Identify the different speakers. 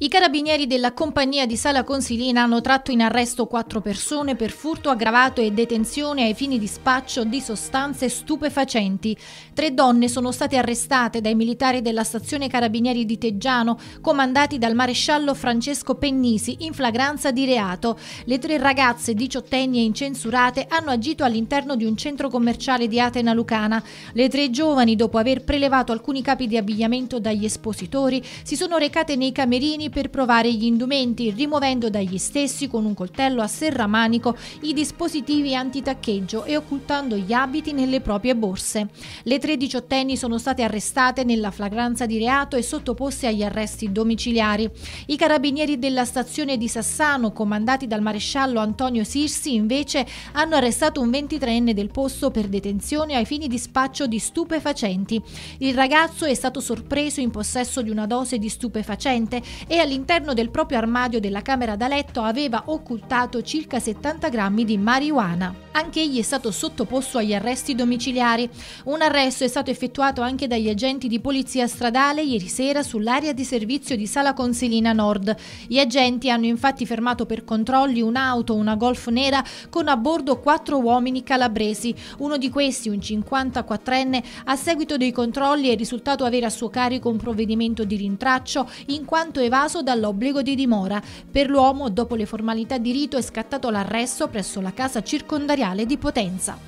Speaker 1: I carabinieri della compagnia di Sala Consilina hanno tratto in arresto quattro persone per furto aggravato e detenzione ai fini di spaccio di sostanze stupefacenti. Tre donne sono state arrestate dai militari della stazione carabinieri di Teggiano, comandati dal maresciallo Francesco Pennisi, in flagranza di reato. Le tre ragazze diciottenni e incensurate hanno agito all'interno di un centro commerciale di Atena Lucana. Le tre giovani, dopo aver prelevato alcuni capi di abbigliamento dagli espositori, si sono recate nei nei camerini per provare gli indumenti, rimuovendo dagli stessi con un coltello a serramanico i dispositivi antitaccheggio e occultando gli abiti nelle proprie borse. Le tre diciottenni sono state arrestate nella flagranza di reato e sottoposte agli arresti domiciliari. I carabinieri della stazione di Sassano, comandati dal maresciallo Antonio Sirsi, invece hanno arrestato un 23enne del posto per detenzione ai fini di spaccio di stupefacenti. Il ragazzo è stato sorpreso in possesso di una dose di stupefacenti recente e all'interno del proprio armadio della camera da letto aveva occultato circa 70 grammi di marijuana. Anche egli è stato sottoposto agli arresti domiciliari. Un arresto è stato effettuato anche dagli agenti di polizia stradale ieri sera sull'area di servizio di Sala Consilina Nord. Gli agenti hanno infatti fermato per controlli un'auto, una Golf nera, con a bordo quattro uomini calabresi. Uno di questi, un 54enne, a seguito dei controlli è risultato avere a suo carico un provvedimento di rintraccio in quanto evaso dall'obbligo di dimora. Per l'uomo, dopo le formalità di rito, è scattato l'arresto presso la casa circondariale di Potenza.